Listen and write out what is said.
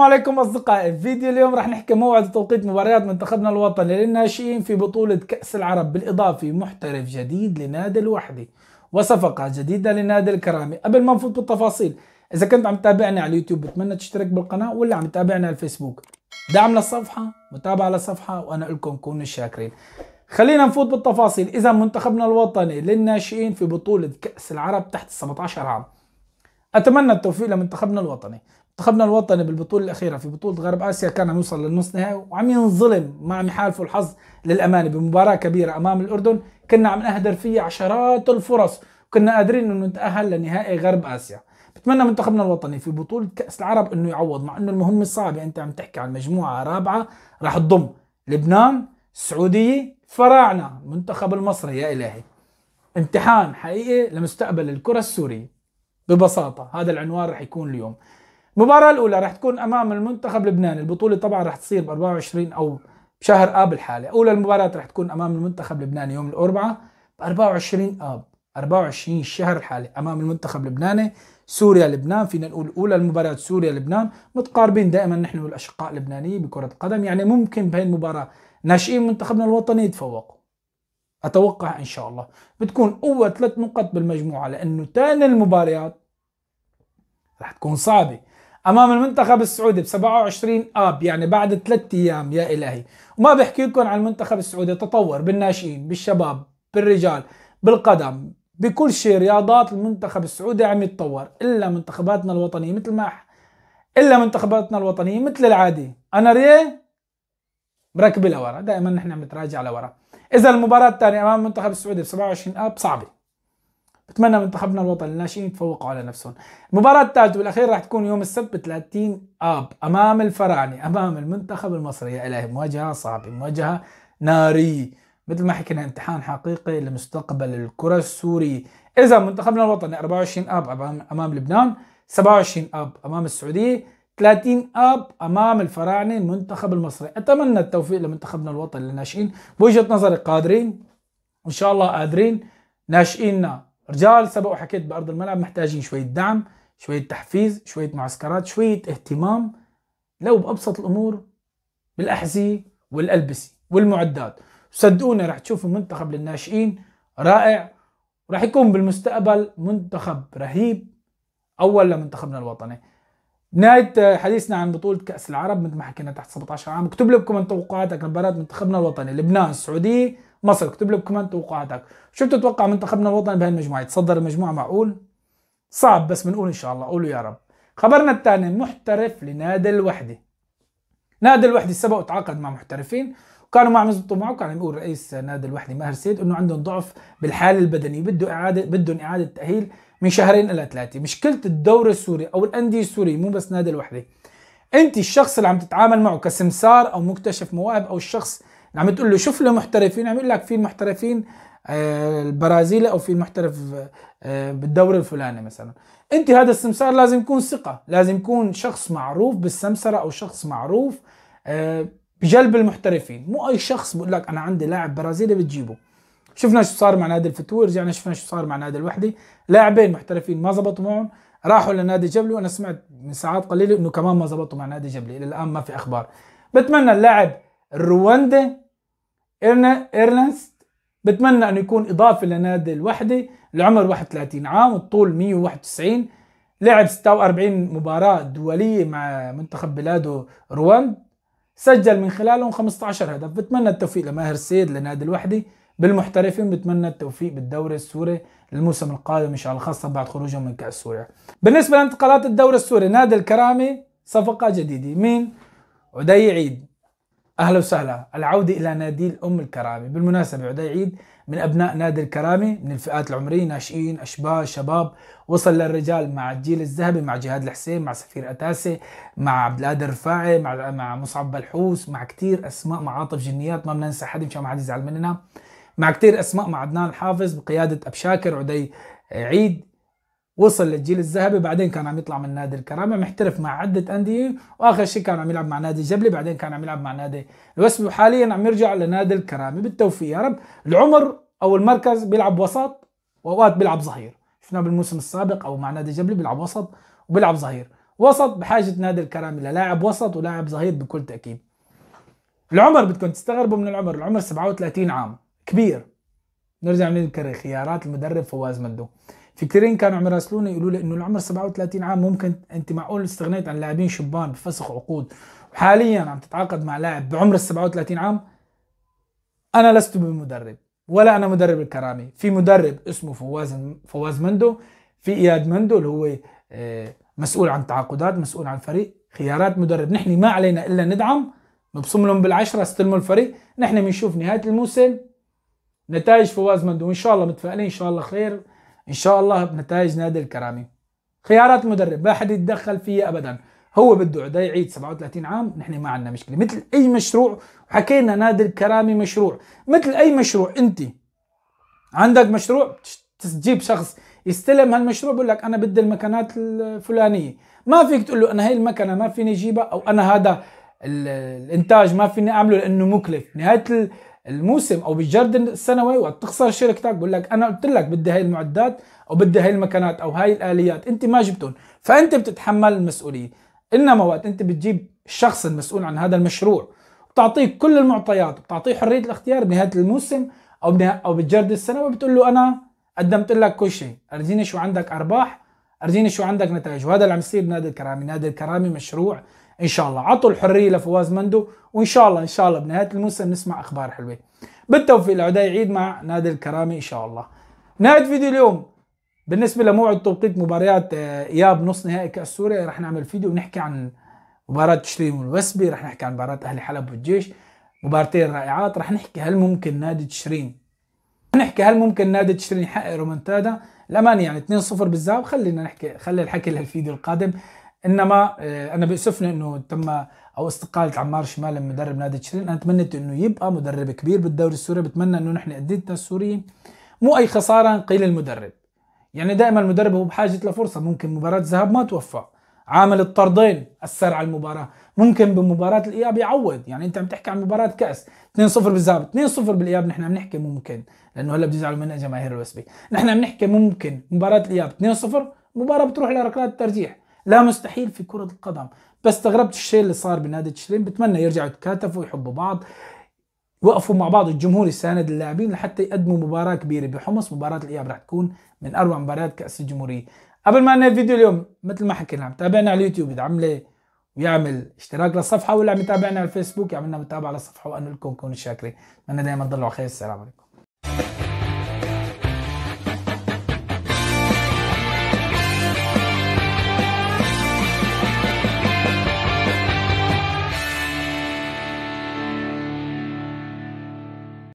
السلام عليكم اصدقائي، فيديو اليوم راح نحكي موعد وتوقيت مباريات منتخبنا الوطني للناشئين في بطولة كأس العرب بالاضافة محترف جديد لنادي الوحدة وصفقة جديدة لنادي الكرامي، قبل ما نفوت بالتفاصيل، إذا كنت عم تتابعني على اليوتيوب بتمنى تشترك بالقناة ولا عم تتابعني على الفيسبوك، دعم للصفحة، متابعة للصفحة وأنا لكم كونوا شاكرين. خلينا نفوت بالتفاصيل، إذا منتخبنا الوطني للناشئين في بطولة كأس العرب تحت 17 عام. أتمنى التوفيق لمنتخبنا الوطني. منتخبنا الوطني بالبطوله الاخيره في بطوله غرب اسيا كان عم يوصل للنص نهائي وعم ينظلم ما عم يحالفه الحظ للامانه بمباراه كبيره امام الاردن كنا عم نهدر فيها عشرات الفرص وكنا قادرين انه نتاهل لنهائي غرب اسيا بتمنى منتخبنا الوطني في بطوله كاس العرب انه يعوض مع انه المهمه صعبه يعني انت عم تحكي عن مجموعه رابعه راح تضم لبنان السعوديه فراعنه المنتخب المصري يا الهي امتحان حقيقي لمستقبل الكره السوريه ببساطه هذا العنوان راح يكون اليوم المباراة الأولى راح تكون أمام المنتخب اللبناني، البطولة طبعا راح تصير ب 24 أو بشهر آب الحالي، أولى المباريات راح تكون أمام المنتخب اللبناني يوم الأربعاء ب 24 آب 24 الشهر الحالي أمام المنتخب اللبناني سوريا لبنان فينا نقول أولى المباريات سوريا لبنان متقاربين دائما نحن والأشقاء اللبنانيين بكرة القدم، يعني ممكن بهي المباراة ناشئين منتخبنا الوطني يتفوقوا أتوقع إن شاء الله بتكون قوة ثلاث نقط بالمجموعة لأنه ثاني المباريات رح تكون صعبة امام المنتخب السعودي ب 27 اب يعني بعد ثلاث ايام يا الهي وما بحكي لكم عن المنتخب السعودي تطور بالناشئين بالشباب بالرجال بالقدم بكل شيء رياضات المنتخب السعودي عم يتطور الا منتخباتنا الوطنيه مثل ما الا منتخباتنا الوطنيه مثل العادي انا ريه مركبه لورا دائما نحن عم نتراجع لورا اذا المباراه الثانيه امام المنتخب السعودي ب 27 اب صعبه بتمنى منتخبنا الوطني الناشئين يتفوقوا على نفسهم المباراة الثالثة والأخير راح تكون يوم السبت 30 آب أمام الفراعنة أمام المنتخب المصري يا إلهي مواجهة صعبة مواجهة نارية مثل ما حكينا امتحان حقيقي لمستقبل الكرة السورية إذا منتخبنا الوطني 24 آب أمام, أمام لبنان 27 آب أمام السعودية 30 آب أمام الفراعنة المنتخب المصري أتمنى التوفيق لمنتخبنا الوطني للناشئين بوجهة نظري قادرين إن شاء الله قادرين ناشئيننا رجال سبق وحكيت بارض الملعب محتاجين شويه دعم شويه تحفيز شويه معسكرات شويه اهتمام لو بابسط الامور بالاحذيه والالبسه والمعدات صدقونا رح تشوفوا منتخب للناشئين رائع ورح يكون بالمستقبل منتخب رهيب اول لمنتخبنا الوطني نهاية حديثنا عن بطولة كأس العرب مثل ما حكينا تحت 17 عام اكتب لي بكم توقعاتك لمباراة منتخبنا الوطني لبنان السعودية مصر اكتب لي بكومنت توقعاتك شو بتتوقع منتخبنا الوطني بهالمجموعه يتصدر المجموعه معقول صعب بس بنقول ان شاء الله قولوا يا رب خبرنا الثاني محترف لنادي الوحده نادي الوحده سبق وتعاقد مع محترفين كانوا مع مزبطوا معه كان يقول رئيس نادي الوحده ماهر سيد انه عندهم ضعف بالحاله البدنيه بده اعاده بدهم اعاده تاهيل من شهرين الى ثلاثه مشكله الدوري السوري او الانديه السوريه مو بس نادي الوحده انت الشخص اللي عم تتعامل معه كسمسار او مكتشف مواهب او الشخص عم تقول له شوف له محترفين عم يقول لك في محترفين آه، البرازيلي او في محترف آه، بالدوري الفلاني مثلا انت هذا السمسار لازم يكون ثقه لازم يكون شخص معروف بالسمسره او شخص معروف آه، بجلب المحترفين مو اي شخص بقول لك انا عندي لاعب برازيلي بتجيبه شفنا شو صار مع نادي الفتوه رجعنا شفنا شو صار مع نادي الوحده لاعبين محترفين ما زبطوا معهم راحوا لنادي جبلي وانا سمعت من ساعات قليله انه كمان ما زبطوا مع نادي جبلي الى الان ما في اخبار بتمنى اللاعب الرواندي إرنست بتمنى أنه يكون إضافة لنادي الوحدة العمر 31 عام والطول 191 لعب 46 مباراة دولية مع منتخب بلاده رواند سجل من خلالهم 15 هدف بتمنى التوفيق لماهر السيد لنادي الوحدة بالمحترفين بتمنى التوفيق بالدوري السوري للموسم القادم ان شاء الله خاصه بعد خروجهم من كاس سوريا. بالنسبه لانتقالات الدوري السوري نادي الكرامه صفقه جديده مين؟ عدي عيد اهلا وسهلا العوده الى نادي الام الكرامي بالمناسبه عدي عيد من ابناء نادي الكرامي من الفئات العمريه ناشئين اشباه شباب وصل للرجال مع الجيل الذهبي مع جهاد الحسين مع سفير اتاسه مع عبد القادر الرفاعي مع مع مصعب بلحوس مع كثير اسماء مع عاطف جنيات ما بدنا ننسى حد مشان ما حد يزعل مننا مع كثير اسماء مع عدنان الحافظ بقياده ابشاكر عدي عيد وصل للجيل الذهبي بعدين كان عم يطلع من نادي الكرامه محترف مع عده انديه واخر شيء كان عم يلعب مع نادي جبلي بعدين كان عم يلعب مع نادي الوسمي وحاليا عم يرجع لنادي الكرامه بالتوفيق يا رب العمر او المركز بيلعب وسط واوقات بيلعب ظهير شفناه بالموسم السابق او مع نادي جبلي بيلعب وسط وبيلعب ظهير وسط بحاجه نادي الكرامه للاعب وسط ولاعب ظهير بكل تاكيد العمر بدكم تستغربوا من العمر العمر 37 عام كبير نرجع بنذكر خيارات المدرب فواز مندو فكرين كانوا عم يراسلوني يقولوا لي انه العمر 37 عام ممكن انت معقول استغنيت عن لاعبين شبان بفسخ عقود وحاليا عم تتعاقد مع لاعب بعمر ال 37 عام انا لست بمدرب ولا انا مدرب الكرامي في مدرب اسمه فواز فواز مندو في اياد مندو اللي هو آه، مسؤول عن تعاقدات مسؤول عن فريق خيارات مدرب نحن ما علينا الا ندعم نبصم لهم بالعشره استلموا الفريق نحن بنشوف نهايه الموسم نتائج فواز مندو وان شاء الله متفائلين ان شاء الله خير ان شاء الله بنتائج نادي الكرامي خيارات مدرب ما حد يتدخل فيها ابدا هو بده عدا يعيد 37 عام نحن ما عندنا مشكله مثل اي مشروع وحكينا نادي الكرامي مشروع مثل اي مشروع انت عندك مشروع تجيب شخص يستلم هالمشروع بقول لك انا بدي المكانات الفلانيه ما فيك تقول له انا هي المكنه ما فيني اجيبها او انا هذا الانتاج ما فيني اعمله لانه مكلف نهايه الموسم او بالجرد السنوي وقت تخسر شركتك بقول لك انا قلت لك بدي هاي المعدات او بدي هاي المكانات او هاي الاليات انت ما جبتهم فانت بتتحمل المسؤوليه انما وقت انت بتجيب الشخص المسؤول عن هذا المشروع بتعطيه كل المعطيات بتعطيه حريه الاختيار بنهايه الموسم او او بالجرد السنوي بتقول له انا قدمت لك كل شيء ارجيني شو عندك ارباح ارجيني شو عندك نتائج وهذا اللي عم يصير بنادي الكرامي نادي الكرامي مشروع ان شاء الله عطوا الحريه لفواز مندو وان شاء الله ان شاء الله بنهايه الموسم نسمع اخبار حلوه بالتوفيق لعدي عيد مع نادي الكرامي ان شاء الله نهايه فيديو اليوم بالنسبه لموعد توقيت مباريات آه، اياب نص نهائي كاس سوريا رح نعمل فيديو ونحكي عن مباراه تشرين والوسبي رح نحكي عن مباراه اهلي حلب والجيش مبارتين رائعات رح نحكي هل ممكن نادي تشرين نحكي هل ممكن نادي تشرين يحقق رومنتادا الامانه يعني 2-0 بالذهاب خلينا نحكي خلي الحكي للفيديو القادم انما آه، انا بيأسفني انه تم او استقاله عمار شمال من مدرب نادي تشرين انا تمنيت انه يبقى مدرب كبير بالدوري السوري بتمنى انه نحن اديتنا السوريين مو اي خساره قيل المدرب يعني دائما المدرب هو بحاجه لفرصه ممكن مباراه ذهب ما توفق عامل الطردين اثر على المباراه ممكن بمباراه الاياب يعوض يعني انت عم تحكي عن مباراه كاس 2-0 بالذهاب 2-0 بالاياب نحن عم نحكي ممكن لانه هلا بيزعلوا منا جماهير الوسبي نحن عم نحكي ممكن مباراه الاياب 2-0 مباراه بتروح لركلات الترجيح لا مستحيل في كرة القدم بس استغربت الشيء اللي صار بنادي تشرين بتمنى يرجعوا يتكاتفوا ويحبوا بعض وقفوا مع بعض الجمهور يساند اللاعبين لحتى يقدموا مباراة كبيرة بحمص مباراة الإياب رح تكون من أروع مباريات كأس الجمهورية قبل ما ننهي الفيديو اليوم مثل ما حكينا تابعنا على اليوتيوب يدعم لي ويعمل اشتراك للصفحة واللي عم يتابعنا على الفيسبوك يعملنا متابعة للصفحة وأنا لكم كونوا شاكرين أتمنى دائما تضلوا على خير السلام عليكم